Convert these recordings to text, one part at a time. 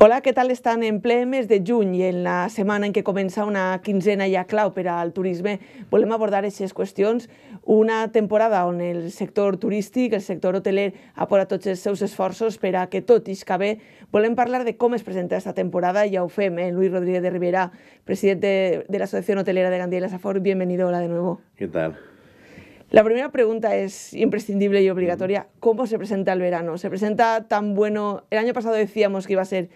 Hola, ¿qué tal están? en ple de juny y en la semana en que comienza una quinzena ya clau per al turisme? Volem abordar aquestes cuestiones Una temporada en el sector turístico el sector hotelero posat tots els seus esforços per que tot isca bé. Volem parlar de cómo es presenta esta temporada y ja ho eh? Luis Rodríguez de Rivera, presidente de, de la Asociación Hotelera de Gandía y la Safor, bienvenido, hola de nuevo. ¿Qué tal? La primera pregunta es imprescindible y obligatoria. Mm. ¿Cómo se presenta el verano? ¿Se presenta tan bueno? El año pasado decíamos que iba a ser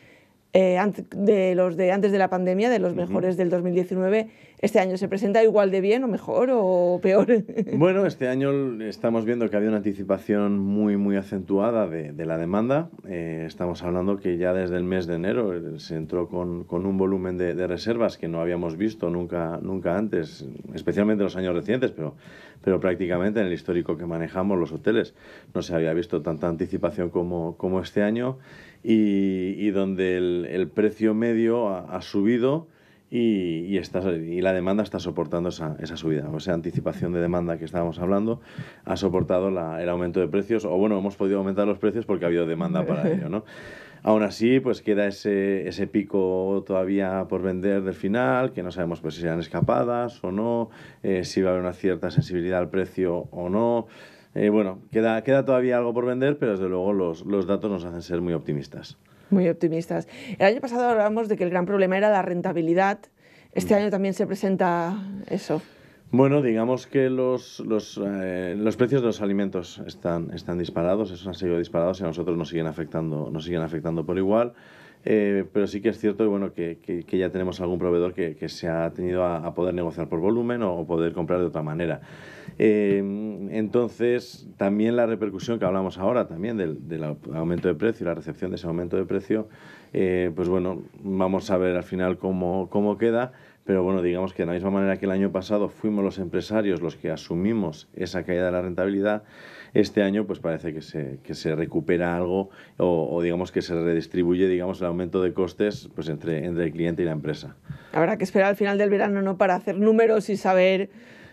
eh, de los de antes de la pandemia, de los mejores del 2019, este año se presenta igual de bien o mejor o peor. Bueno, este año estamos viendo que había una anticipación muy, muy acentuada de, la demanda. Eh, estamos hablando que ya desde el mes de enero eh, se entró con, un volumen de, reservas que no habíamos visto nunca, nunca antes, especialmente en los años recientes, pero, pero prácticamente en el histórico que manejamos los hoteles. No se había visto tanta anticipación como, como este año y, donde el, precio medio ha subido y, y la demanda está soportando esa, esa, subida. O sea, anticipación de demanda que estábamos hablando ha soportado la, el aumento de precios, o bueno, hemos podido aumentar los precios porque ha habido demanda para ello, ¿no? Aún así, pues queda ese, ese pico todavía por vender del final, que no sabemos pues, si serán escapadas o no, eh, si va a haber una cierta sensibilidad al precio o no. Eh, bueno, queda, queda todavía algo por vender, pero desde luego los datos nos hacen ser muy optimistas. Muy optimistas. El año pasado hablábamos de que el gran problema era la rentabilidad. Este año también se presenta eso. Bueno, digamos que los, los, eh, precios de los alimentos están, están disparados, eso han sido disparados y a nosotros nos siguen afectando, nos siguen afectando por igual. Eh, pero sí que es cierto bueno, que, ya tenemos algún proveedor que, se ha tenido a, poder negociar por volumen o poder comprar de otra manera. Em, entonces, también la repercusión que hablamos ahora, también del, aumento de precio y la recepción de ese aumento de precio, eh, pues bueno, vamos a ver al final cómo, cómo queda. Pero bueno, digamos que de la misma manera que el año pasado fuimos los empresarios los que asumimos esa caída de la rentabilidad, este año pues parece que se, se recupera algo o, digamos que se redistribuye digamos el aumento de costes pues entre, entre el cliente y la empresa. Habrá que esperar al final del verano ¿no? para hacer números y saber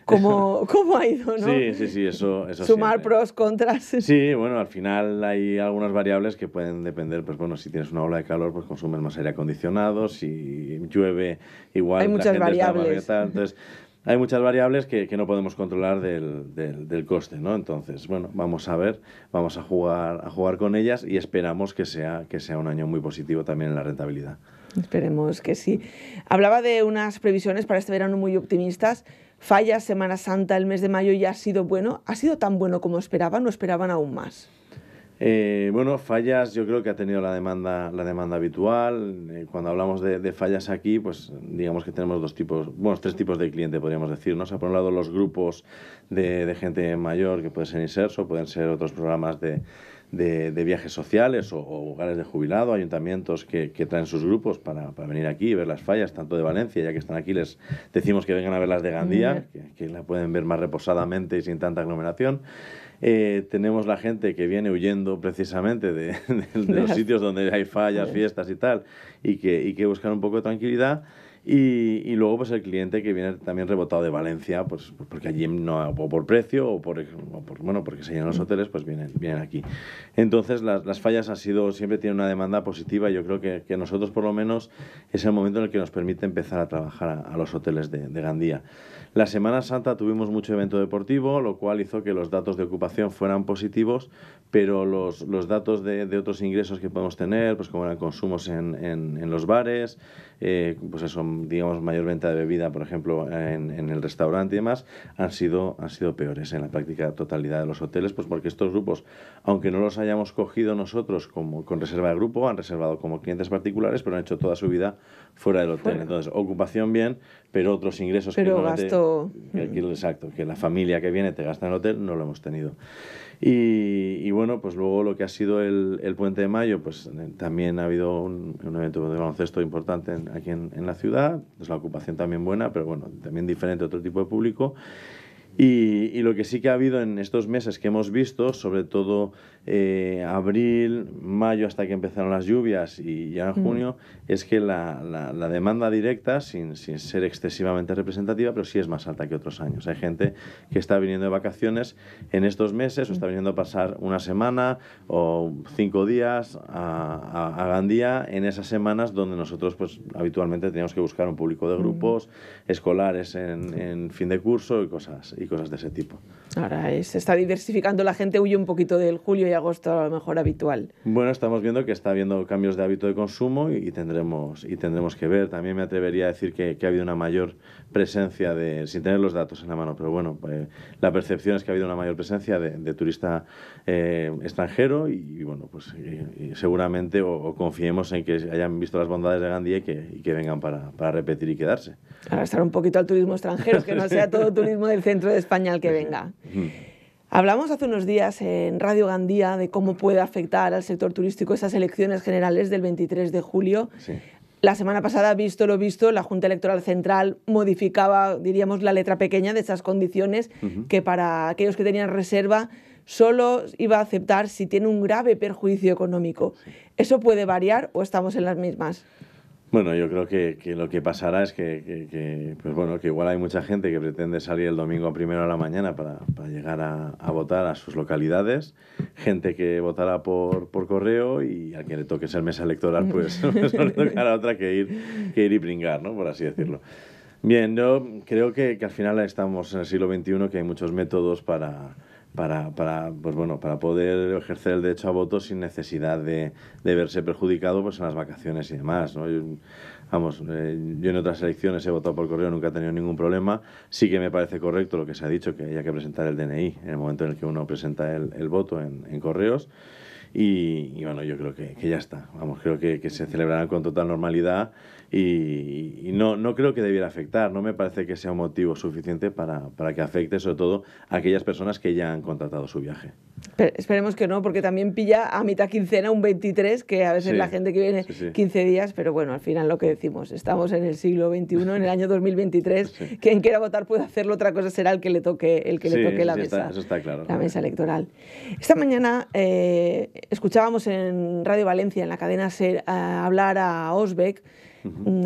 cómo, cómo ha ido, ¿no? Sí, sí, sí, eso, eso Sumar pros, contras. Sí, bueno, al final hay algunas variables que pueden depender, pues bueno, si tienes una ola de calor, pues consumes más aire acondicionado, si llueve, igual. Hay muchas variables. Entonces, hay muchas variables que, no podemos controlar del, del, del, coste, ¿no? Entonces, bueno, vamos a ver, vamos a jugar, a jugar con ellas y esperamos que sea, que sea un año muy positivo también en la rentabilidad. Esperemos que sí. Hablaba de unas previsiones para este verano muy optimistas. Fallas, Semana Santa, el mes de mayo ya ha sido bueno. ¿Ha sido tan bueno como esperaban o esperaban aún más? Eh, bueno, fallas yo creo que ha tenido la demanda, la demanda habitual. Eh, cuando hablamos de, fallas aquí, pues digamos que tenemos dos tipos, bueno, tres tipos de cliente podríamos decir. ¿no? por un lado los grupos de, de gente mayor, que puede ser inserso, pueden ser otros programas de, de, viajes sociales o, lugares de jubilado, ayuntamientos que, traen sus grupos para, venir aquí y ver las fallas, tanto de Valencia, ya que están aquí, les decimos que vengan a ver las de Gandía, que, la pueden ver más reposadamente y sin tanta aglomeración. Eh, tenemos la gente que viene huyendo precisamente de, los sitios donde hay fallas, fiestas y tal, y que, y que buscan un poco de tranquilidad. Y, luego, pues el cliente que viene también rebotado de Valencia, pues, pues porque allí no, o por precio, o por, bueno, porque se llenan los mm. hoteles, pues vienen, vienen aquí. Entonces, las, las, fallas han sido, siempre tienen una demanda positiva. Yo creo que, que, nosotros, por lo menos, es el momento en el que nos permite empezar a trabajar a, los hoteles de Gandía. La Semana Santa tuvimos mucho evento deportivo, lo cual hizo que los datos de ocupación fueran positivos, pero los, los datos de, otros ingresos que podemos tener, pues como eran consumos en, los bares, eh, pues eso, digamos, mayor venta de bebida, por ejemplo, en, el restaurante y demás, han sido, han sido peores en la práctica totalidad de los hoteles, pues porque estos grupos, aunque no los hayamos cogido nosotros como, con reserva de grupo, han reservado como clientes particulares, pero han hecho toda su vida fuera del hotel. Entonces, ocupación bien, pero otros ingresos que no Mm. exacto, que la familia que viene te gasta en el hotel, no lo hemos tenido. Y, bueno, pues luego lo que ha sido el, Puente de Mayo, pues también ha habido un, evento de baloncesto importante aquí en, la ciudad, es la ocupación también buena, pero bueno, también diferente, otro tipo de público. Y, y lo que sí que ha habido en estos meses que hemos visto, sobre todo eh, abril, mayo, hasta que empezaron las lluvias y ya en mm. junio, es que la, demanda directa, sin, ser excesivamente representativa, pero sí es más alta que otros años. Hay gente que está viniendo de vacaciones en estos meses, o está mm. viniendo a pasar una semana o cinco días a, a, Gandía, en esas semanas donde nosotros pues, habitualmente teníamos que buscar un público de mm. grupos escolares en, fin de curso y cosas, y cosas de ese tipo. Ahora se está diversificando, la gente huye un poquito del julio agosto a lo mejor habitual. Bueno, estamos viendo que está habiendo cambios de hábito de consumo y tendremos, y tendremos que ver. También me atrevería a decir que, ha habido una mayor presencia de, sin tener los datos en la mano, pero bueno, pues, la percepción es que ha habido una mayor presencia de, turista eh, extranjero y, bueno, pues seguramente o, confiemos en que hayan visto las bondades de Gandía y que, vengan para, para, repetir y quedarse. estar un poquito al turismo extranjero, que no sea todo turismo del centro de España el que venga. Mm. Hablamos hace unos días en Radio Gandía de cómo puede afectar al sector turístico esas elecciones generales del 23 de julio. La semana pasada, visto lo visto, la Junta Electoral Central modificaba, diríamos, la letra pequeña de esas condiciones que para aquellos que tenían reserva solo iba a aceptar si tiene un grave perjuicio económico. ¿Eso puede variar o estamos en las mismas? Bueno, yo creo que, que, lo que pasará es que, pues bueno, que igual hay mucha gente que pretende salir el domingo primero a la mañana para, llegar a, votar a sus localidades, gente que votará por, correo y al que le toque ser mesa electoral, pues, no pues le tocará otra que ir, que ir y pringar, ¿no? por así decirlo. Bien, yo creo que, que al final estamos en el siglo XXI, que hay muchos métodos para para, para, pues bueno, para poder ejercer el derecho a voto sin necesidad de, de verse perjudicado pues, en las vacaciones y demás. ¿no? Yo, vamos, eh, yo en otras elecciones he votado por correo, nunca he tenido ningún problema. Sí que me parece correcto lo que se ha dicho, que haya que presentar el DNI en el momento en el que uno presenta el, el voto en, en correos. Y, bueno, yo creo que, ya está. Vamos, creo que, que se celebrarán con total normalidad y, no, no creo que debiera afectar. No me parece que sea un motivo suficiente para, para que afecte, sobre todo, a aquellas personas que ya han contratado su viaje esperemos que no, porque también pilla a mitad quincena un 23, que a veces la gente que viene 15 días, pero bueno, al final lo que decimos, estamos en el siglo XXI, en el año 2023, quien quiera votar puede hacerlo, otra cosa será el que le toque, el que le toque la mesa. La mesa electoral. Esta mañana eh, escuchábamos en Radio Valencia, en la cadena Ser, eh, hablar a Osbeck,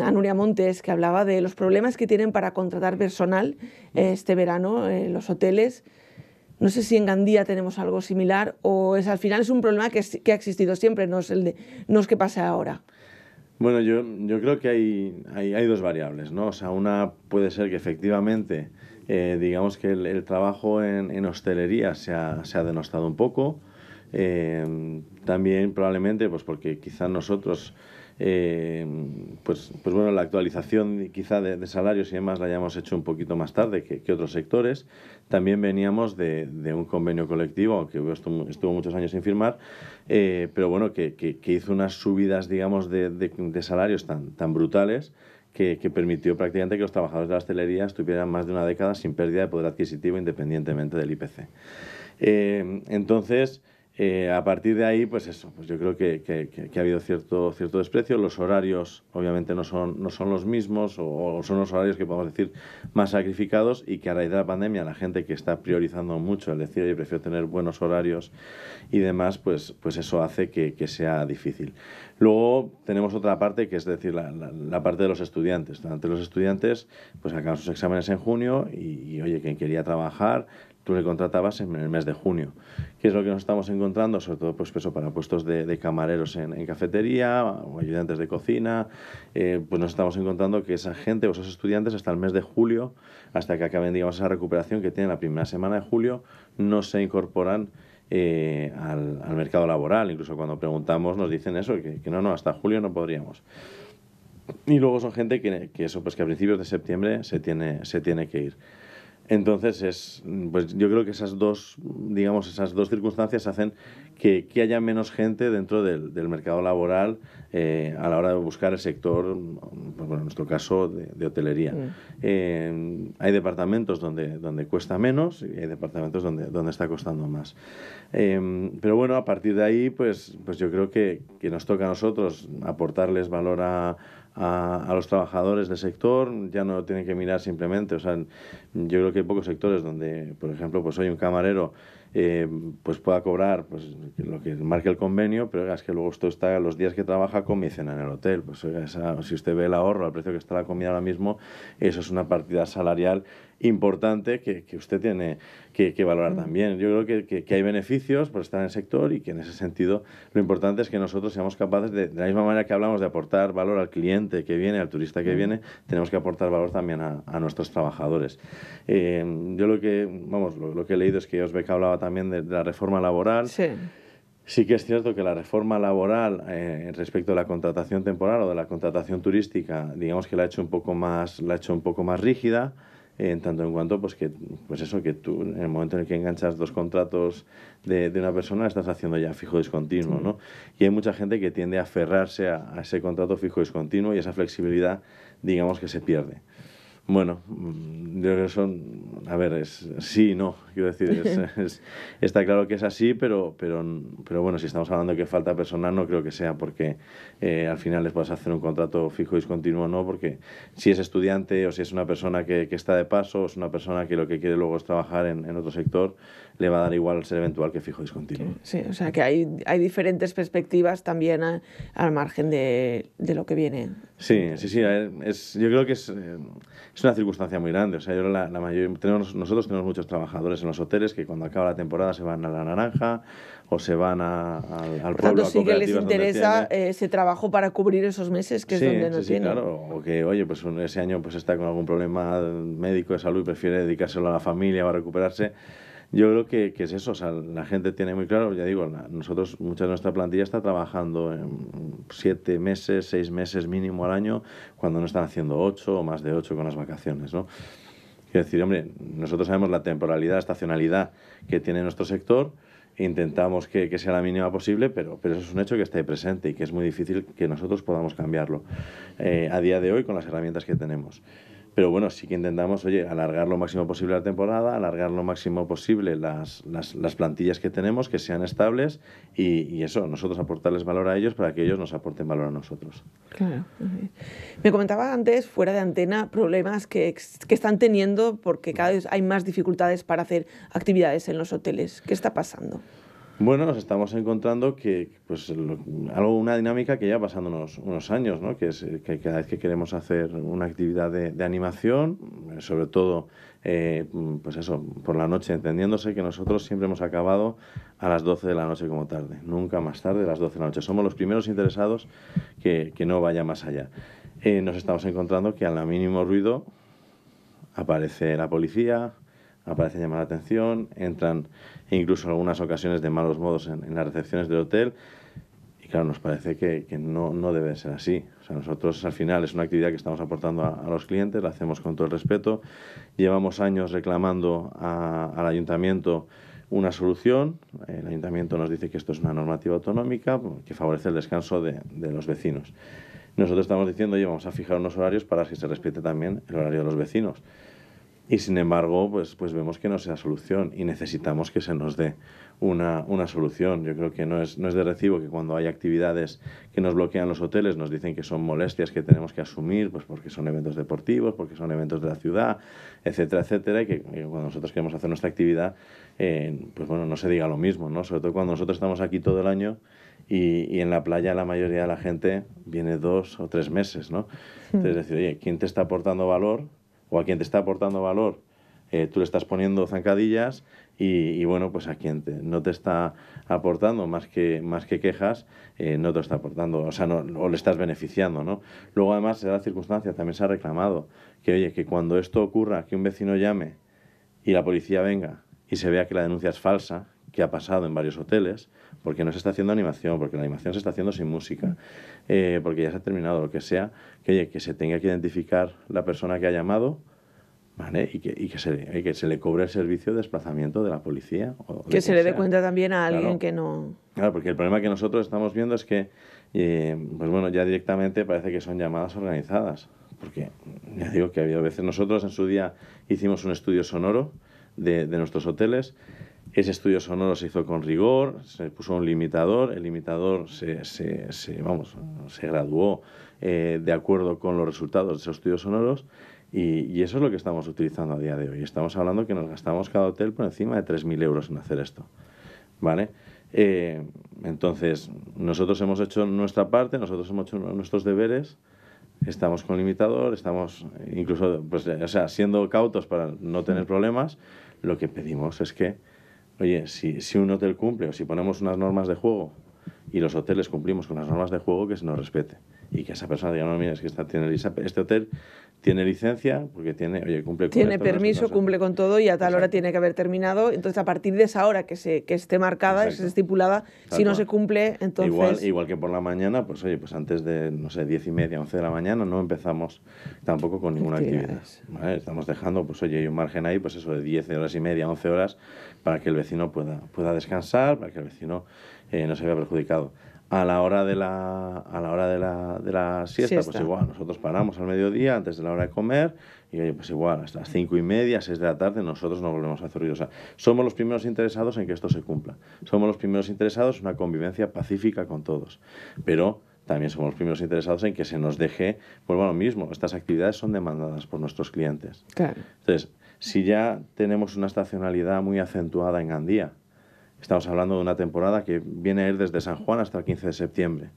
a Nuria Montes, que hablaba de los problemas que tienen para contratar personal eh, este verano, en los hoteles. No sé si en Gandía tenemos algo similar o es al final es un problema que, ha existido siempre, no es, el de, no que pasa ahora. Bueno, yo, yo creo que hay, hay, dos variables, ¿no? O sea, una puede ser que efectivamente, eh, digamos que el, trabajo en, hostelería se ha, denostado un poco. Eh, también probablemente, pues porque quizás nosotros eh, pues, pues bueno, la actualización quizá de, salarios y demás la hayamos hecho un poquito más tarde que, otros sectores. También veníamos de, un convenio colectivo, que estuvo, muchos años sin firmar, eh, pero bueno, que, hizo unas subidas, digamos, de, salarios tan, brutales que, permitió prácticamente que los trabajadores de la hostelería estuvieran más de una década sin pérdida de poder adquisitivo independientemente del IPC. Eh, entonces, eh, a partir de ahí, pues eso, pues yo creo que, ha habido cierto, cierto desprecio. Los horarios, obviamente, no son, no son los mismos o, son los horarios que podemos decir más sacrificados y que a raíz de la pandemia la gente que está priorizando mucho el decir, yo prefiero tener buenos horarios y demás, pues, pues eso hace que, sea difícil. Luego tenemos otra parte que es decir, la, parte de los estudiantes. Durante los estudiantes, pues acaban sus exámenes en junio y, y oye, quien quería trabajar, tú le contratabas en el mes de junio. ¿Qué es lo que nos estamos encontrando? Sobre todo pues, eso, para puestos de, camareros en, cafetería o ayudantes de cocina, eh, pues nos estamos encontrando que esa gente o esos estudiantes hasta el mes de julio, hasta que acaben digamos, esa recuperación que tienen la primera semana de julio, no se incorporan eh, al, mercado laboral. Incluso cuando preguntamos nos dicen eso, que, no, no, hasta julio no podríamos. Y luego son gente que, eso, pues que a principios de septiembre se tiene, se tiene que ir. Entonces, es, pues yo creo que esas dos, digamos, esas dos circunstancias hacen que, haya menos gente dentro del, mercado laboral eh, a la hora de buscar el sector, pues en nuestro caso, de, hotelería. Mm. Eh, hay departamentos donde, donde cuesta menos y hay departamentos donde, donde está costando más. Eh, pero bueno, a partir de ahí, pues, pues yo creo que, que nos toca a nosotros aportarles valor a a, los trabajadores del sector, ya no tienen que mirar simplemente, o sea, yo creo que hay pocos sectores donde, por ejemplo, pues hoy un camarero eh, pues pueda cobrar pues, lo que marque el convenio, pero es que luego esto está los días que trabaja come en el hotel, pues si usted ve el ahorro al precio que está la comida ahora mismo, eso es una partida salarial importante que, usted tiene que, valorar mm. también. Yo creo que, hay beneficios por estar en el sector y que en ese sentido lo importante es que nosotros seamos capaces, de, de la misma manera que hablamos de aportar valor al cliente que viene, al turista que mm. viene, tenemos que aportar valor también a, nuestros trabajadores. Eh, yo lo que, vamos, lo, que he leído es que Osbeck hablaba también de, la reforma laboral. Sí. Sí que es cierto que la reforma laboral eh, respecto a la contratación temporal o de la contratación turística, digamos que la ha hecho un poco más, la ha hecho un poco más rígida. Eh, en tanto en cuanto pues que pues eso que tú en el momento en el que enganchas dos contratos de, una persona estás haciendo ya fijo discontinuo no y hay mucha gente que tiende a aferrarse a, a, ese contrato fijo discontinuo y esa flexibilidad digamos que se pierde bueno, mm, yo creo que son, a ver, es sí y no, quiero decir, es, está claro que es así, pero, pero, pero bueno, si estamos hablando de que falta personal, no creo que sea porque eh, al final les a hacer un contrato fijo y discontinuo, no, porque si es estudiante o si es una persona que, que está de paso o es una persona que lo que quiere luego es trabajar en, en otro sector, le va a dar igual ser eventual que fijo discontinuo. Sí, o sea que hay, hay diferentes perspectivas también al margen de, de, lo que viene. Sí, sí, sí. Eh, yo creo que es, eh, es una circunstancia muy grande. O sea, yo la, la tenemos, nosotros tenemos muchos trabajadores en los hoteles que cuando acaba la temporada se van a la naranja o se van al, al pueblo. Tanto, sí que les interesa eh, ese trabajo para cubrir esos meses que es donde no tienen. Sí, claro. O que, oye, pues ese año pues está con algún problema médico de salud y prefiere dedicárselo a la familia a recuperarse yo creo que, que, es eso, o sea, la gente tiene muy claro, ya digo, nosotros, mucha de nuestra plantilla está trabajando en siete meses, seis meses mínimo al año, cuando no están haciendo ocho o más de ocho con las vacaciones, ¿no? decir, hombre, nosotros sabemos la temporalidad, estacionalidad que tiene nuestro sector, e intentamos que, que, sea la mínima posible, pero, pero eso es un hecho que está ahí presente y que es muy difícil que nosotros podamos cambiarlo eh, a día de hoy con las herramientas que tenemos. Pero bueno, sí que intentamos, oye, alargar lo máximo posible la temporada, alargar lo máximo posible las, plantillas que tenemos, que sean estables y, eso, nosotros aportarles valor a ellos para que ellos nos aporten valor a nosotros. Claro. Me comentaba antes, fuera de antena, problemas que, que están teniendo porque cada vez hay más dificultades para hacer actividades en los hoteles. ¿Qué está pasando? Bueno, nos estamos encontrando que pues algo, una dinámica que ya pasando unos, años, ¿no? que es que cada vez que queremos hacer una actividad de, de animación, sobre todo eh, pues eso, por la noche, entendiéndose que nosotros siempre hemos acabado a las 12 de la noche como tarde, nunca más tarde a las 12 de la noche. Somos los primeros interesados que, no vaya más allá. Eh, nos estamos encontrando que al mínimo ruido aparece la policía, aparecen llamar la atención, entran incluso en algunas ocasiones de malos modos en, las recepciones del hotel. Y claro, nos parece que, no, no, debe ser así. O nosotros al final es una actividad que estamos aportando a, los clientes, la hacemos con todo el respeto. Llevamos años reclamando al ayuntamiento una solución. El ayuntamiento nos dice que esto es una normativa autonómica que favorece el descanso de, de los vecinos. Nosotros estamos diciendo, oye, vamos a fijar unos horarios para que se respete también el horario de los vecinos. Y sin embargo, pues, pues vemos que no sea solución y necesitamos que se nos dé una, una solución. Yo creo que no es, no es de recibo que cuando hay actividades que nos bloquean los hoteles nos dicen que son molestias que tenemos que asumir, pues porque son eventos deportivos, porque son eventos de la ciudad, etcétera, etcétera, y que cuando nosotros queremos hacer nuestra actividad, eh, pues bueno, no se diga lo mismo, ¿no? Sobre todo cuando nosotros estamos aquí todo el año y, y, en la playa la mayoría de la gente viene dos o tres meses, ¿no? Entonces, decir, oye, ¿quién te está aportando valor? o a quien te está aportando valor, eh, tú le estás poniendo zancadillas y, bueno, pues a quien te, no te está aportando más que, más que quejas, eh, no te está aportando, o sea, no, o le estás beneficiando, ¿no? Luego además se da circunstancias circunstancia, también se ha reclamado, que oye, que cuando esto ocurra, que un vecino llame y la policía venga y se vea que la denuncia es falsa, que ha pasado en varios hoteles, porque no se está haciendo animación, porque la animación se está haciendo sin música, eh, porque ya se ha terminado lo que sea, que, que se tenga que identificar la persona que ha llamado. ¿Vale? Y, que, y, que se, que, se, le cobre el servicio de desplazamiento de la policía. O que se le dé cuenta también a alguien que no... Claro, porque el problema que nosotros estamos viendo es que, eh, pues bueno, ya directamente parece que son llamadas organizadas. Porque ya digo que ha habido veces, nosotros en su día hicimos un estudio sonoro de, de nuestros hoteles ese estudio sonoro se hizo con rigor, se puso un limitador, el limitador se, vamos, se graduó eh, de acuerdo con los resultados de esos estudios sonoros y, eso es lo que estamos utilizando a día de hoy. Estamos hablando que nos gastamos cada hotel por encima de 3.000 euros en hacer esto. ¿Vale? Eh, entonces, nosotros hemos hecho nuestra parte, nosotros hemos hecho nuestros deberes, estamos con limitador, estamos incluso, pues, o sea, siendo cautos para no tener problemas, lo que pedimos es que Oye, si, un hotel cumple o si ponemos unas normas de juego y los hoteles cumplimos con las normas de juego, que se nos respete y que esa persona diga, no, mira, es que está, tiene, este hotel tiene licencia, porque tiene, cumple con Tiene permiso, cumple con todo y a tal hora tiene que haber terminado. Entonces, a partir de esa hora que, se, que esté marcada, es estipulada, si no se cumple, entonces... Igual, igual que por la mañana, pues oye, pues antes de, no sé, diez y media, once de la mañana, no empezamos tampoco con ninguna actividad. Estamos dejando, pues oye, hay un margen ahí, pues eso, de diez horas y media, once horas, para que el vecino pueda, pueda descansar, para que el vecino eh, no se vea perjudicado a la hora de la, a la, hora de la, siesta, pues igual, nosotros paramos al mediodía antes de la hora de comer y oye, pues igual, hasta las cinco y media, seis de la tarde, nosotros no volvemos a hacer O sea, somos los primeros interesados en que esto se cumpla. Somos los primeros interesados en una convivencia pacífica con todos. Pero también somos los primeros interesados en que se nos deje, pues bueno, mismo, estas actividades son demandadas por nuestros clientes. Entonces, si ya tenemos una estacionalidad muy acentuada en Gandía, Estamos hablando de una temporada que viene a ir desde San Juan hasta el 15 de septiembre.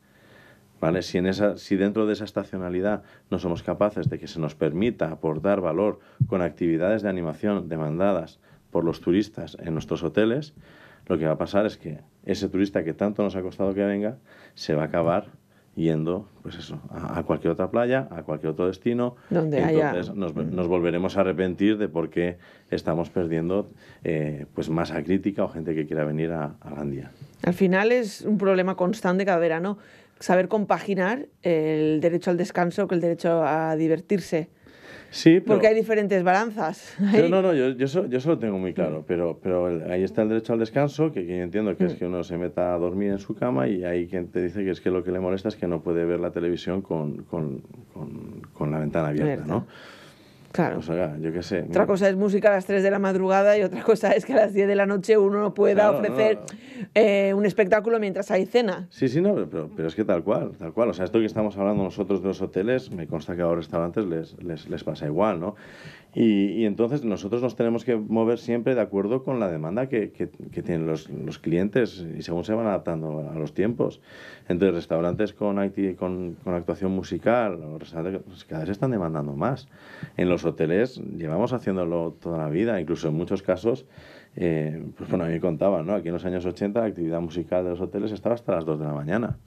¿Vale? Si, en esa, si dentro de esa estacionalidad no somos capaces de que se nos permita aportar valor con actividades de animación demandadas por los turistas en nuestros hoteles, lo que va a pasar es que ese turista que tanto nos ha costado que venga se va a acabar yendo, pues eso, a, cualquier otra playa, a cualquier otro destino. Donde Entonces mm. nos, volveremos a arrepentir de por qué estamos perdiendo eh, pues masa crítica o gente que quiera venir a, a Al final es un problema constante cada verano, saber compaginar el derecho al descanso con el derecho a divertirse. Sí, Porque hay diferentes balanzas. no, no, yo, yo, eso, lo tengo muy claro, pero, pero ahí está el derecho al descanso, que, yo entiendo que es mm. que uno se meta a dormir en su cama y hay quien te dice que es que lo que le molesta es que no puede ver la televisión con, con, con, con la ventana abierta, ¿no? Claro. Pues yo qué sé. Otra cosa es música a las 3 de la madrugada y otra cosa es que a las 10 de la noche uno no pueda ofrecer eh, un espectáculo mientras hay cena. Sí, sí, no, pero, es que tal cual, tal cual. O sea, esto que estamos hablando nosotros de los hoteles, me consta que a los restaurantes les, les pasa igual, ¿no? Y, entonces nosotros nos tenemos que mover siempre de acuerdo con la demanda que, que, tienen los, los, clientes y según se van adaptando a los tiempos. Entonces, restaurantes con, con, con, actuación musical los restaurantes pues, cada vez están demandando más. En los hoteles llevamos haciéndolo toda la vida, incluso en muchos casos, eh, pues bueno, a mí me contaban, ¿no? Aquí en los años 80 la actividad musical de los hoteles estaba hasta las 2 de la mañana.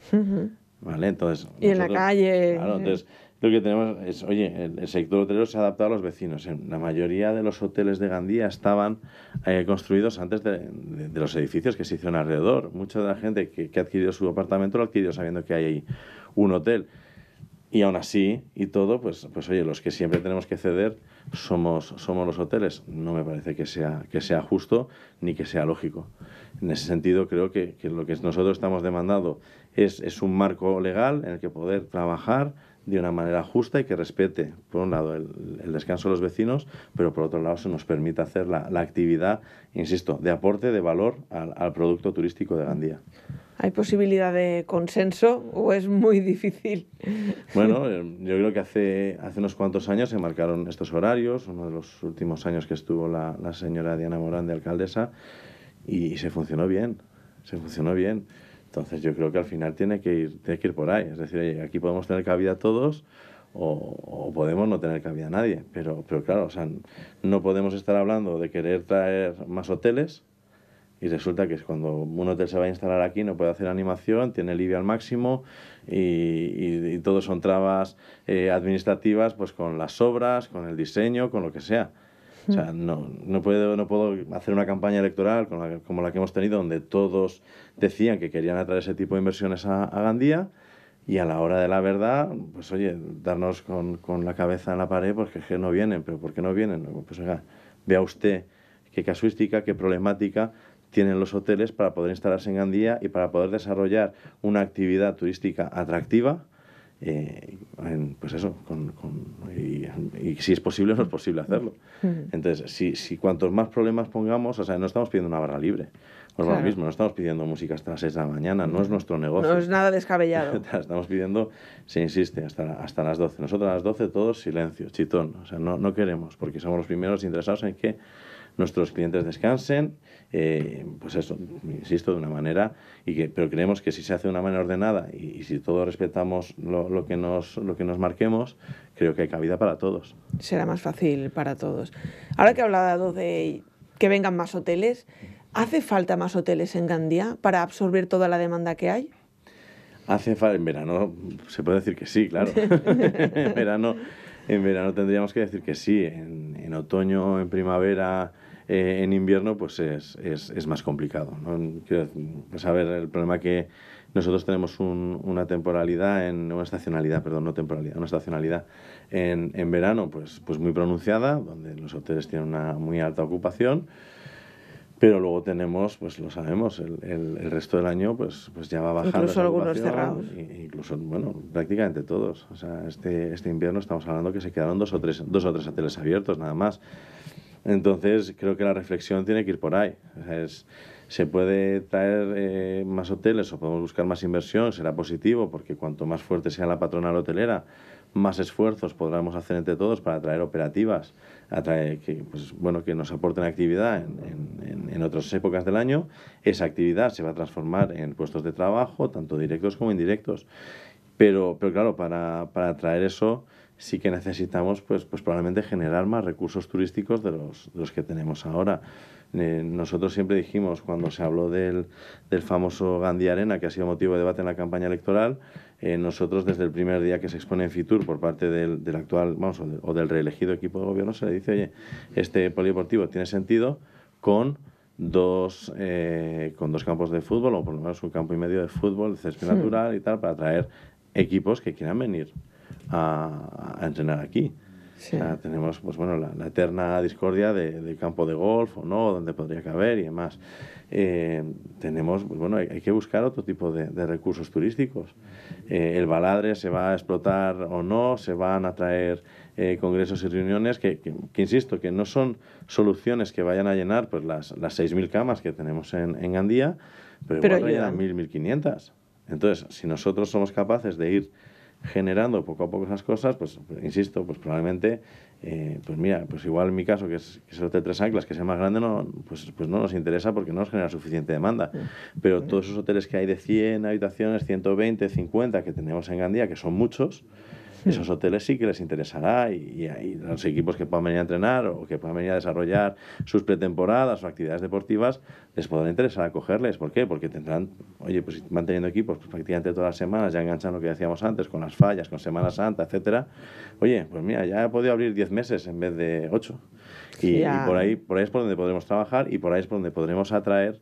¿Vale? Entonces, y en la calle. Claro, entonces lo que tenemos es, oye, el, sector hotelero se ha adaptado a los vecinos. La mayoría de los hoteles de Gandía estaban eh, construidos antes de, los edificios que se hicieron alrededor. Mucha de la gente que, ha adquirido su apartamento lo ha adquirido sabiendo que hay ahí un hotel. Y aún así, y todo, pues, pues oye, los que siempre tenemos que ceder somos, somos los hoteles. No me parece que sea, que sea justo ni que sea lógico. En ese sentido, creo que, lo que nosotros estamos demandando es, es un marco legal en el que poder trabajar de una manera justa y que respete, por un lado, el, descanso de los vecinos, pero por otro lado se nos permita hacer la, la actividad, insisto, de aporte de valor al, al producto turístico de Gandía. ¿Hay posibilidad de consenso o es muy difícil? Bueno, em, yo creo que hace, hace unos cuantos años se marcaron estos horarios, uno de los últimos años que estuvo la, la señora Diana Morán de alcaldesa, y se funcionó bien, se funcionó bien. Entonces yo creo que al final tiene que ir, que ir por ahí. Es decir, aquí podemos tener cabida todos o, podemos no tener cabida a nadie. Pero, claro, no podemos estar hablando de querer traer más hoteles y resulta que cuando un hotel se va a instalar aquí no puede hacer animación, tiene el al máximo y, y, todo son trabas eh, administrativas pues con las obras, con el diseño, con lo que sea. O sea, no, puedo, no puedo hacer una campaña electoral como la, que hemos tenido, donde todos decían que querían atraer ese tipo de inversiones a, Gandía y a la hora de la verdad, pues oye, darnos con, la cabeza en la pared porque pues, que no vienen. ¿Pero por qué no vienen? Pues vea usted qué casuística, qué problemática tienen los hoteles para poder instalarse en Gandía y para poder desarrollar una actividad turística atractiva eh, pues eso, y, si es posible, no es posible hacerlo. Mm. Entonces, si, si cuantos más problemas pongamos, o sea, no estamos pidiendo una barra libre. Pues lo mismo, no estamos pidiendo música hasta las 6 de la mañana, no es nuestro negocio. No es nada descabellado. estamos pidiendo, se insiste, hasta, hasta las 12. Nosotros a las 12 todos silencio, chitón. O sea, no, no queremos, porque somos los primeros interesados en que nuestros clientes descansen, eh, pues eso, insisto, de una manera, y que, pero creemos que si se hace de una manera ordenada y, si todos respetamos lo, lo, que nos, lo que nos marquemos, creo que hay cabida para todos. Será más fácil para todos. Ahora que he hablado de que vengan más hoteles, ¿Hace falta más hoteles en Gandía para absorber toda la demanda que hay? Hace falta en verano, se puede decir que sí, claro. en verano, en verano tendríamos que decir que sí. En, otoño, en primavera, eh, en invierno, pues es, es, es más complicado. ¿no? Quiero saber el problema que nosotros tenemos una temporalidad en una estacionalidad, perdón, no temporalidad, una estacionalidad en, en verano, pues, pues muy pronunciada, donde los hoteles tienen una muy alta ocupación pero luego tenemos, pues lo sabemos, el, resto del año pues, pues ya va bajando. Incluso algunos cerrados. E incluso, bueno, prácticamente todos. O sea, este, este invierno estamos hablando que se quedaron dos o tres, dos o tres hoteles abiertos nada más. Entonces, creo que la reflexión tiene que ir por ahí. O sea, es, se puede traer eh, más hoteles o podemos buscar más inversión, será positivo porque cuanto más fuerte sea la patronal hotelera, más esfuerzos podremos hacer entre todos para atraer operativas, atraer, que, pues, bueno, que nos aporten actividad en, otras épocas del año. Esa actividad se va a transformar en puestos de trabajo, tanto directos como indirectos. Pero, pero claro, para, atraer eso sí que necesitamos pues, pues probablemente generar más recursos turísticos de los, de los que tenemos ahora. Eh, nosotros siempre dijimos, cuando se habló del, del, famoso Gandhi Arena, que ha sido motivo de debate en la campaña electoral, eh, nosotros desde el primer día que se expone en FITUR por parte del, del actual, vamos, o del, reelegido equipo de gobierno, se le dice, oye, este polideportivo tiene sentido con dos, eh, con dos campos de fútbol, o por lo menos un campo y medio de fútbol, de césped hmm. natural y tal, para atraer equipos que quieran venir a entrenar aquí tenemos pues, bueno, la, eterna discordia de, campo de golf o no, donde podría caber y demás. Eh, tenemos, pues, bueno, hay, que buscar otro tipo de, de recursos turísticos. Eh, el baladre se va a explotar o no, se van a traer eh, congresos y reuniones que, que, insisto, que no son soluciones que vayan a llenar pues, las, las 6.000 camas que tenemos en, en Gandía, pero, pero igual llenan 1.000, 1.500. Entonces, si nosotros somos capaces de ir generando poco a poco esas cosas, pues insisto, pues probablemente, eh, pues mira, pues igual en mi caso, que es, el hotel Tres Anclas, que sea más grande, no, pues, pues no nos interesa porque no nos genera suficiente demanda. Pero todos esos hoteles que hay de 100 habitaciones, 120, 50 que tenemos en Gandía, que son muchos, Hmm. esos hoteles sí que les interesará y, los equipos que puedan venir a entrenar o que puedan venir a desarrollar sus pretemporadas o actividades deportivas, les podrán interesar acogerles. ¿Por qué? Porque tendrán, oye, pues manteniendo equipos pues, prácticamente todas las semanas, ya enganchan lo que decíamos antes, con las fallas, con Semana Santa, etcétera. Oye, pues mira, ya he podido abrir 10 meses en vez de 8. Y, por, ahí, por ahí es por donde podremos trabajar y por ahí es por donde podremos atraer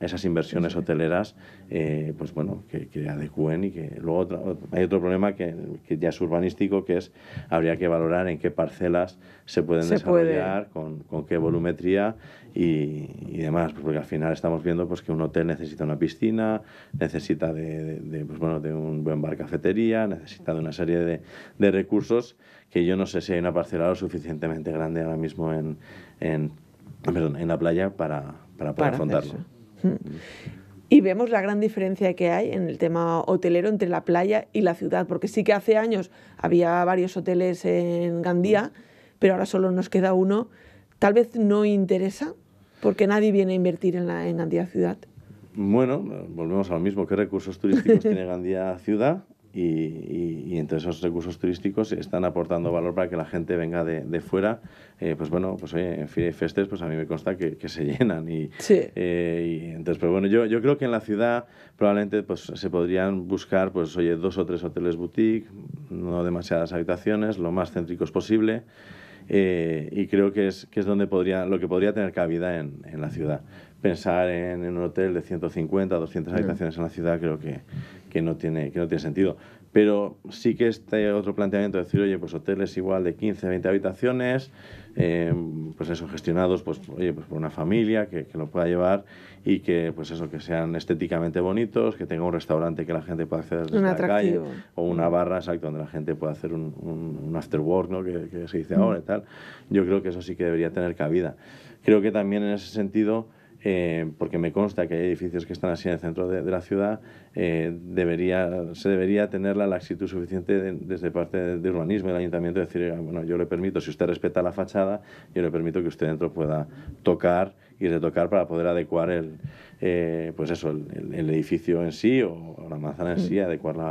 esas inversiones hoteleras, eh, pues bueno, que, que, adecúen y que luego hay otro problema que, ya es urbanístico, que es habría que valorar en qué parcelas se pueden desarrollar, con, qué volumetría y, y, demás, pues porque al final estamos viendo pues que un hotel necesita una piscina, necesita de, pues bueno, de un buen bar cafetería, necesita de una serie de, recursos que yo no sé si hay una parcela lo suficientemente grande ahora mismo en, en, perdón, en la playa para, para poder afrontarlo. Y vemos la gran diferencia que hay en el tema hotelero entre la playa y la ciudad, porque sí que hace años había varios hoteles en Gandía, pero ahora solo nos queda uno. Tal vez no interesa, porque nadie viene a invertir en, la, Gandía ciudad. Bueno, volvemos al mismo. ¿Qué recursos turísticos tiene Gandía ciudad? y, entre esos recursos turísticos están aportando valor para que la gente venga de, fuera. Eh, pues bueno, pues oye, en fin, Festes, pues a mí me consta que, se llenan. Eh, y, entonces, pues bueno, yo, yo creo que en la ciudad probablemente pues, se podrían buscar, pues oye, dos o tres hoteles boutique, no demasiadas habitaciones, lo más céntricos posible. Eh, y creo que es, que es donde podría, lo que podría tener cabida en, en la ciudad. Pensar en, en, un hotel de 150, 200 habitaciones en la ciudad creo que, que no tiene, que no tiene sentido. Pero sí que este otro planteamiento de decir, oye, pues hoteles igual de 15, 20 habitaciones, em, pues eso, gestionados pues, oye, pues por una familia que, que, lo pueda llevar y que, pues eso, que sean estéticamente bonitos, que tenga un restaurante que la gente pueda acceder desde la calle o una barra, exacto, donde la gente pueda hacer un, un, after work, ¿no? Que, que se dice ahora y tal. Yo creo que eso sí que debería tener cabida. Creo que también en ese sentido eh, porque me consta que hay edificios que están así en el centro de, la ciudad, eh, debería, se debería tener la laxitud suficiente desde parte de, urbanismo urbanismo del ayuntamiento, decir, bueno, yo le permito, si usted respeta la fachada, yo le permito que usted dentro pueda tocar y retocar para poder adecuar el, eh, pues eso, el, edificio en sí o la manzana en mm. sí, adecuarla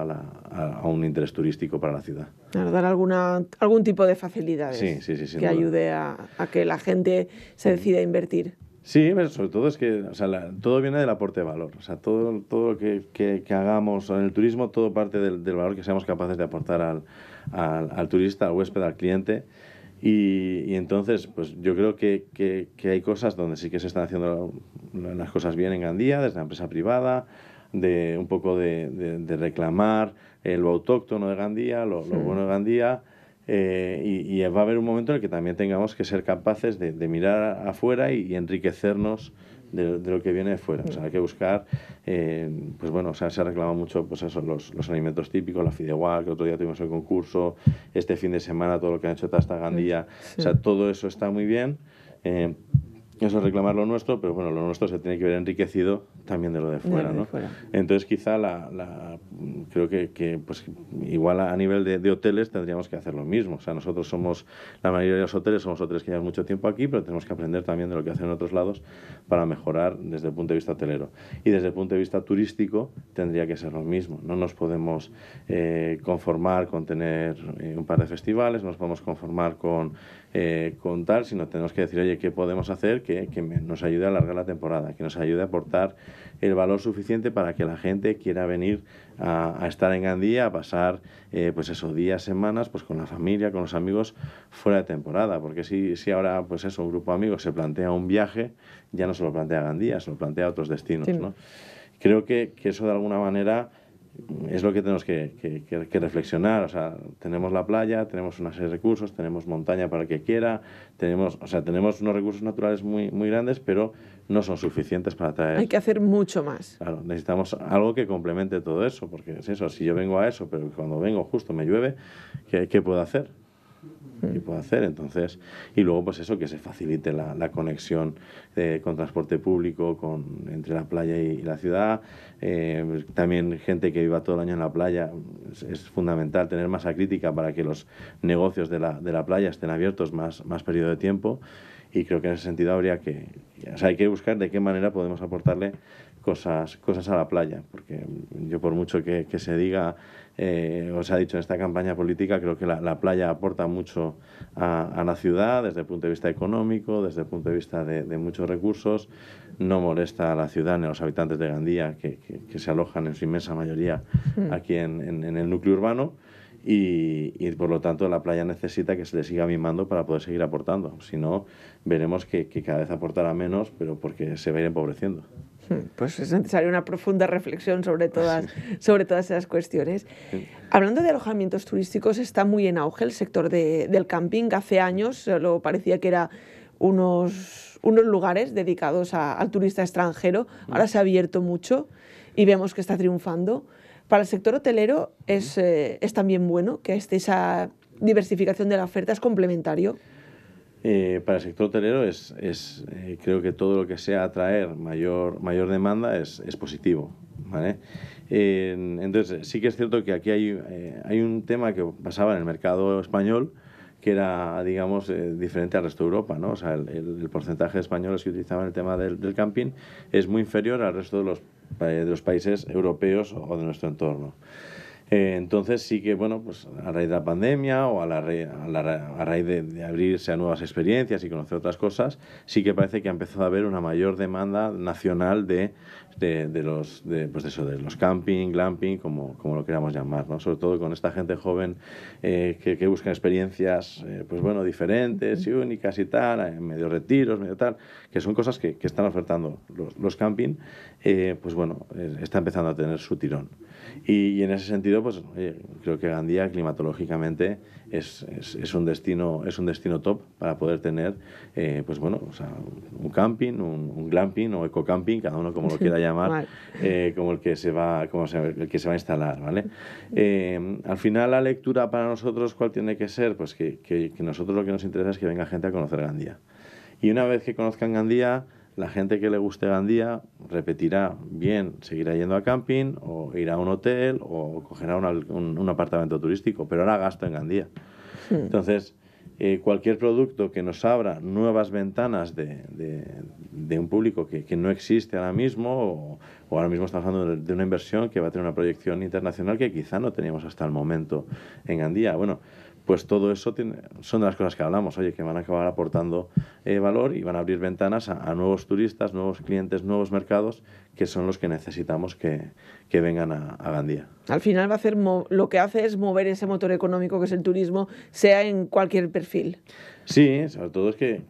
a, un interés turístico para la ciudad. Claro, dar alguna, algún tipo de facilidades que ayude a, a que la gente se decida a invertir. Sí, sobre todo es que todo viene del aporte de valor. O sea, todo, lo que, hagamos en el turismo, todo parte del, valor que seamos capaces de aportar al, turista, al huésped, al cliente. Y, entonces, pues yo creo que, hay cosas donde sí que se están haciendo las cosas bien en Gandía, desde la empresa privada, de un poco de, reclamar el lo autóctono de Gandía, lo, lo, bueno de Gandía, eh, y, va a haber un momento en el que también tengamos que ser capaces de, mirar afuera y, enriquecernos de, lo que viene de fuera. O sea, hay que buscar, eh, pues bueno, o sea, se ha reclamado mucho pues eso, los, alimentos típicos, la fideuá, que otro día tuvimos el concurso, este fin de semana todo lo que han hecho Tasta Gandía, o sea, todo eso está muy bien. Eh, eso es reclamar lo nuestro, pero bueno, lo nuestro se tiene que ver enriquecido también de lo de fuera, ¿no? Entonces quizá la, creo que, pues igual a, nivel de, hoteles tendríamos que hacer lo mismo. O sea, nosotros somos, la mayoría de los hoteles somos hoteles que llevan mucho tiempo aquí, pero tenemos que aprender también de lo que hacen en otros lados para mejorar desde el punto de vista hotelero. Y desde el punto de vista turístico tendría que ser lo mismo. No nos podemos eh, conformar con tener eh, un par de festivales, nos podemos conformar con eh, contar, sino tenemos que decir, oye, ¿qué podemos hacer que, nos ayude a alargar la temporada? Que nos ayude a aportar el valor suficiente para que la gente quiera venir a, estar en Gandía, a pasar, eh, pues eso, días, semanas, pues con la familia, con los amigos, fuera de temporada. Porque si, ahora, pues eso, un grupo de amigos se plantea un viaje, ya no se lo plantea Gandía, se lo plantea a otros destinos, ¿no? Creo que eso de alguna manera es lo que tenemos que, reflexionar. tenemos la playa, tenemos una serie de recursos, tenemos montaña para el que quiera, tenemos, o sea, tenemos unos recursos naturales muy, muy grandes, pero no son suficientes para traer. Hay que hacer mucho más. necesitamos algo que complemente todo eso, porque es eso, si yo vengo a eso, pero cuando vengo justo me llueve, ¿qué, qué puedo hacer? y mm. puede hacer. Entonces, y luego, pues eso, que se facilite la, conexión eh, con transporte público, con, entre la playa y, la ciudad. Eh, pues, también gente que viva todo el año en la playa, es, fundamental tener masa crítica para que los negocios de la, playa estén abiertos más, más periodo de tiempo. Y creo que en ese sentido habría que, o sea, hay que buscar de qué manera podemos aportarle cosas, cosas a la playa, porque yo por mucho que, que se diga eh, os ha dicho, en esta campaña política creo que la, playa aporta mucho a, la ciudad desde el punto de vista económico, desde el punto de vista de, muchos recursos, no molesta a la ciudad ni a los habitantes de Gandía, que, se alojan en su inmensa mayoría mm. aquí en, el núcleo urbano. Y, por lo tanto la playa necesita que se le siga mimando para poder seguir aportando. Si no, veremos que, que cada vez aportará menos, pero porque se va a ir empobreciendo. Pues es necesaria una profunda reflexión sobre ah, todas, sobre todas esas cuestiones. Hablando de alojamientos turísticos, está muy en auge el sector del camping. Hace años parecía que era unos, lugares dedicados al turista extranjero. Mm. Ahora se ha abierto mucho y vemos que está triunfando. Para el sector hotelero es, mm. eh, es también bueno que esté esa diversificación de la oferta, es complementario. Eh, para el sector hotelero es, es eh, creo que todo lo que sea atraer mayor, mayor demanda es, es positivo. ¿vale? entonces, sí que es cierto que aquí hay, eh, hay un tema que pasaba en el mercado español que era, digamos, diferente al resto de Europa. ¿no? O sea, el, el, porcentaje de españoles que utilizaban el tema del, del, camping es muy inferior al resto de los, de los países europeos o de nuestro entorno. Eh, entonces sí que, bueno, pues a raíz de la pandemia o a, a, raíz de, de, abrirse a nuevas experiencias y conocer otras cosas, sí que parece que ha empezado a haber una mayor demanda nacional de de, los, de, pues los camping, glamping, como, como lo queramos llamar, ¿no? sobre todo con esta gente joven eh, que, busca experiencias eh, pues bueno, diferentes y únicas y tal, eh, medio retiros, medio tal, que son cosas que, están ofertando los, camping, pues bueno, está empezando a tener su tirón. Y, en ese sentido, pues creo que Gandía climatológicamente es, es, un, destino, es un destino top para poder tener pues bueno, o sea, un camping, un, glamping o ecocamping, cada uno como lo quiera llamar, eh, como, el que se va, como el que se va a instalar, ¿vale? Eh, al final, la lectura para nosotros, ¿cuál tiene que ser? Pues que, que, nosotros lo que nos interesa es que venga gente a conocer Gandía. Y una vez que conozcan Gandía, la gente que le guste Gandía repetirá bien, seguirá yendo a camping o irá a un hotel o cogerá un, un, apartamento turístico, pero hará gasto en Gandía. Hmm. Entonces, eh, cualquier producto que nos abra nuevas ventanas de, un público que, no existe ahora mismo, o, ahora mismo estamos hablando de una inversión que va a tener una proyección internacional que quizá no teníamos hasta el momento en Gandía. Bueno, pues todo eso son las cosas que hablamos, oye, que van a acabar aportando eh, valor y van a abrir ventanas a, nuevos turistas, nuevos clientes, nuevos mercados, que son los que necesitamos que, vengan a, a Gandía. Al final va a hacer lo que hace es mover ese motor económico que es el turismo, sea en cualquier perfil. Sí, sobre todo es que,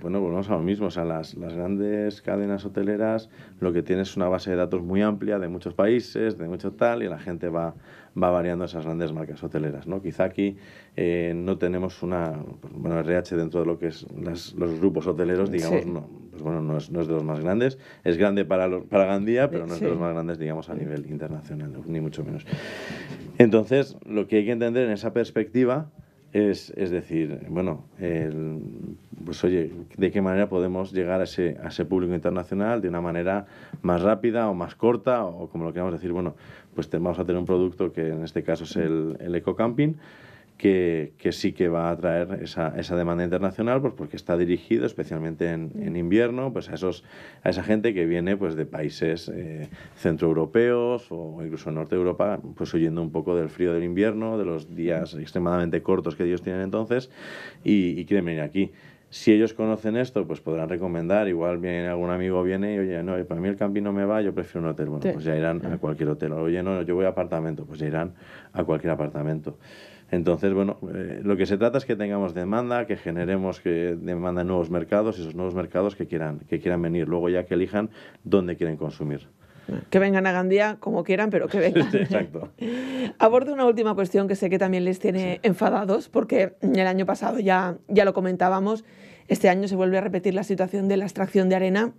bueno, volvemos a lo mismo. O sea, las, grandes cadenas hoteleras lo que tienen es una base de datos muy amplia de muchos países, de mucho tal, y la gente va, variando esas grandes marcas hoteleras. ¿no? Quizá aquí eh, no tenemos una, pues, bueno, RH dentro de lo que es los grupos hoteleros, digamos, no pues bueno, no es, no es de los más grandes, es grande para, para Gandía, pero no es de los más grandes, digamos, a nivel internacional, ni mucho menos. Entonces, lo que hay que entender en esa perspectiva es, es decir, bueno, pues oye, ¿de qué manera podemos llegar a ese, a ese público internacional de una manera más rápida o más corta? O como lo queramos decir, bueno, pues te, vamos a tener un producto que en este caso es el, el eco-camping, que, sí que va a atraer esa, esa, demanda internacional, pues porque está dirigido especialmente en, mm. invierno, pues a, esos, a esa gente que viene pues de países eh, centroeuropeos o incluso norte de Europa, pues huyendo un poco del frío del invierno, de los días mm. extremadamente cortos que ellos tienen entonces y quieren venir aquí. Si ellos conocen esto, pues podrán recomendar. Igual viene algún amigo viene y oye, no, eh, para mí el camping no me va, yo prefiero un hotel. Bueno, pues ya irán a cualquier hotel. Oye, no, yo voy a apartamento, pues ya irán a cualquier apartamento. Entonces, bueno, eh, lo que se trata es que tengamos demanda, que generemos que demanda en nuevos mercados, esos nuevos mercados que quieran, que quieran venir, luego ya que elijan dónde quieren consumir. Que vengan a Gandía como quieran, pero que vengan. Exacto. Abordo una última cuestión que sé que también les tiene enfadados, porque el año pasado ya, ya lo comentábamos, este año se vuelve a repetir la situación de la extracción de arena.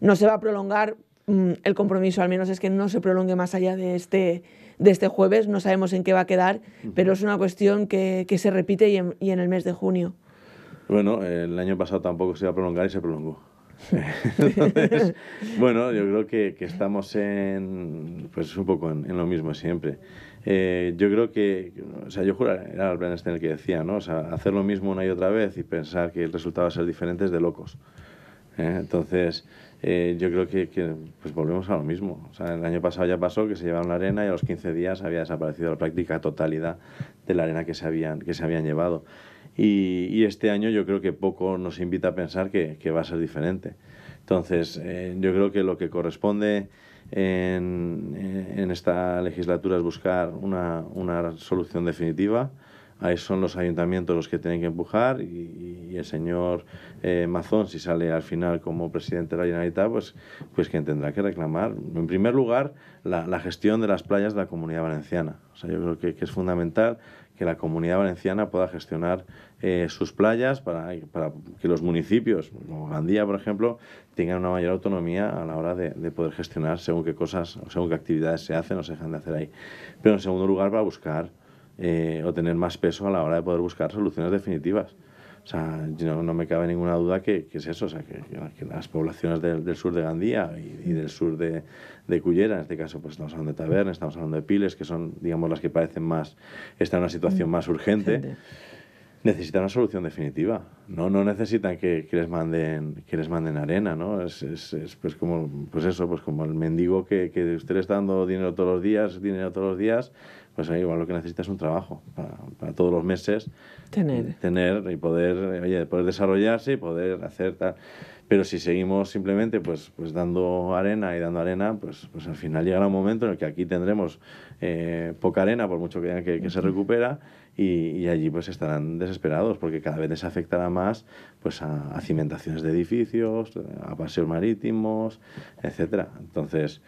No se va a prolongar mm, el compromiso, al menos es que no se prolongue más allá de este, de este jueves. No sabemos en qué va a quedar, pero es una cuestión que, se repite y en, y en el mes de junio. Bueno, el año pasado tampoco se iba a prolongar y se prolongó. Entonces, bueno, yo creo que, estamos en, pues un poco en, lo mismo siempre. Eh, yo creo que, o sea, yo juro, era el el que decía, ¿no? O sea, hacer lo mismo una y otra vez y pensar que el resultado va a ser diferente es de locos. ¿eh? Entonces, eh, yo creo que, que, pues volvemos a lo mismo. O sea, el año pasado ya pasó que se llevaron la arena y a los 15 días había desaparecido la práctica totalidad de la arena que se habían, que se habían llevado. Y, este año yo creo que poco nos invita a pensar que, va a ser diferente. Entonces, eh, yo creo que lo que corresponde en, eh, esta legislatura es buscar una, solución definitiva. Ahí son los ayuntamientos los que tienen que empujar y, el señor eh, Mazón, si sale al final como presidente de la Generalitat, pues, pues quien tendrá que reclamar, en primer lugar, la, gestión de las playas de la Comunidad Valenciana. O sea, yo creo que, que es fundamental que la comunidad valenciana pueda gestionar eh, sus playas para, para, que los municipios, como Gandía, por ejemplo, tengan una mayor autonomía a la hora de, poder gestionar según qué cosas, según qué actividades se hacen o se dejan de hacer ahí. Pero en segundo lugar, para buscar eh, o tener más peso a la hora de poder buscar soluciones definitivas. O sea, no, me cabe ninguna duda que, es eso, o sea, que, las poblaciones del, sur de Gandía y del sur de, de Cullera, en este caso pues estamos hablando de tabernas, estamos hablando de Piles, que son digamos las que parecen más, están en una situación mm. más urgente. Necesitan una solución definitiva, no, no necesitan que, les manden, que les manden arena, ¿no? Es, es, pues como, pues eso, pues como el mendigo que, que usted le está dando dinero todos los días, dinero todos los días, pues ahí igual lo que necesita es un trabajo para todos los meses tener. tener y poder, oye, poder desarrollarse y poder hacer tal. Pero si seguimos simplemente pues, pues dando arena y dando arena, pues, pues al final llegará un momento en el que aquí tendremos eh, poca arena, por mucho que, se recupera, y, allí pues estarán desesperados, porque cada vez les afectará más pues a, cimentaciones de edificios, a paseos marítimos, etcétera. Entonces,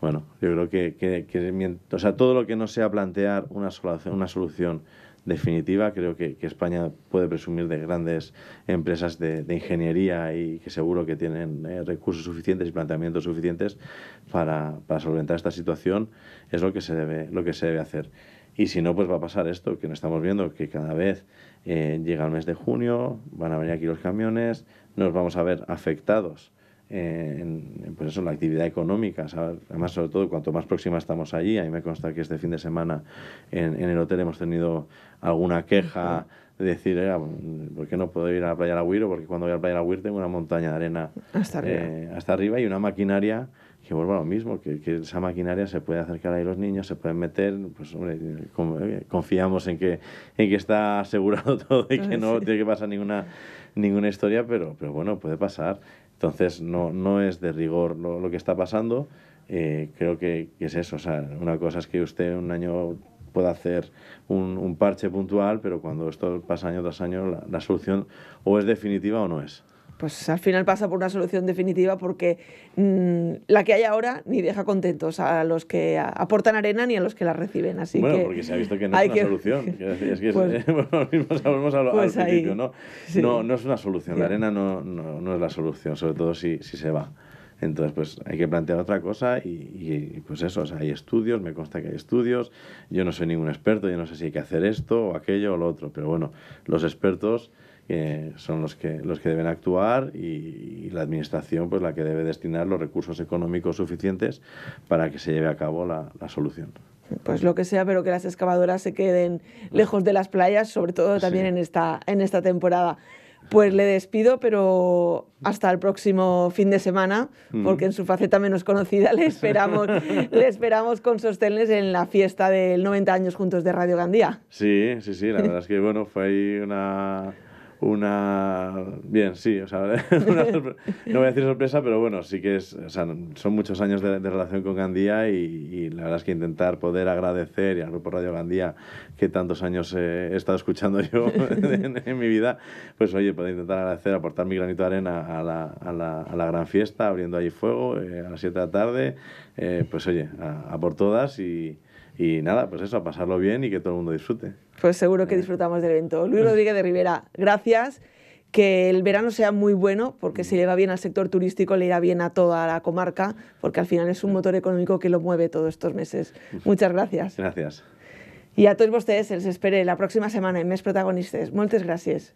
bueno, yo creo que, que o sea, todo lo que no sea plantear una, una solución definitiva. Creo que, España puede presumir de grandes empresas de, ingeniería y que seguro que tienen eh, recursos suficientes y planteamientos suficientes para, para, solventar esta situación. Es lo que, se debe, lo que se debe hacer. Y si no, pues va a pasar esto, que no estamos viendo que cada vez eh, llega el mes de junio, van a venir aquí los camiones, nos vamos a ver afectados en, pues eso, la actividad económica. Además, sobre todo, cuanto más próxima estamos allí, a mí me consta que este fin de semana en, el hotel hemos tenido alguna queja de decir, eh, ¿por qué no puedo ir a la playa de la Huir? Porque cuando voy a la playa de la Huir tengo una montaña de arena hasta arriba, eh, y una maquinaria que vuelva a lo mismo, que, esa maquinaria se puede acercar ahí los niños, se pueden meter, pues eh, confiamos en que, en que está asegurado todo y que no tiene que pasar ninguna, ninguna historia, pero, pero bueno, puede pasar. Entonces, no, no es de rigor lo, que está pasando. Eh, creo que, es eso. O sea, una cosa es que usted un año pueda hacer un, parche puntual, pero cuando esto pasa año tras año, la solución o es definitiva o no es pues al final pasa por una solución definitiva porque mm, la que hay ahora ni deja contentos a los que aportan arena ni a los que la reciben. Así bueno, porque se ha visto que no es una solución. Es que al principio, ¿no? ¿no? es una solución, la arena no, es la solución, sobre todo si, se va. Entonces, pues hay que plantear otra cosa y, pues eso, hay estudios, me consta que hay estudios, yo no soy ningún experto, yo no sé si hay que hacer esto o aquello o lo otro, pero bueno, los expertos son los que, los que deben actuar y, la Administración pues la que debe destinar los recursos económicos suficientes para que se lleve a cabo la, solución. Pues lo que sea, pero que las excavadoras se queden pues lejos de las playas, sobre todo pues también en, esta, en esta temporada. Pues le despido, pero hasta el próximo fin de semana, mm. porque en su faceta menos conocida le esperamos, le esperamos con sostenes en la fiesta del 90 años juntos de Radio Gandía. Sí, sí, sí, la verdad es que bueno, fue ahí una una... Bien, sí, o sea, no voy a decir sorpresa, pero bueno, sí que es, o sea, son muchos años de, relación con Gandía y, y, la verdad es que intentar poder agradecer y al Grupo Radio Gandía que tantos años eh, he estado escuchando yo en, mi vida, pues oye, poder intentar agradecer, aportar mi granito de arena a la, a la, a la gran fiesta, abriendo ahí fuego eh, a las 7 de la tarde, eh, pues oye, a por todas y... Y nada, pues eso, a pasarlo bien y que todo el mundo disfrute. Pues seguro que disfrutamos del evento. Luis Rodríguez de Rivera, gracias. Que el verano sea muy bueno, porque si le va bien al sector turístico, le irá bien a toda la comarca, porque al final es un motor económico que lo mueve todos estos meses. Muchas gracias. Gracias. Y a todos ustedes, les espere la próxima semana en Mes Protagonistes. Muchas gracias.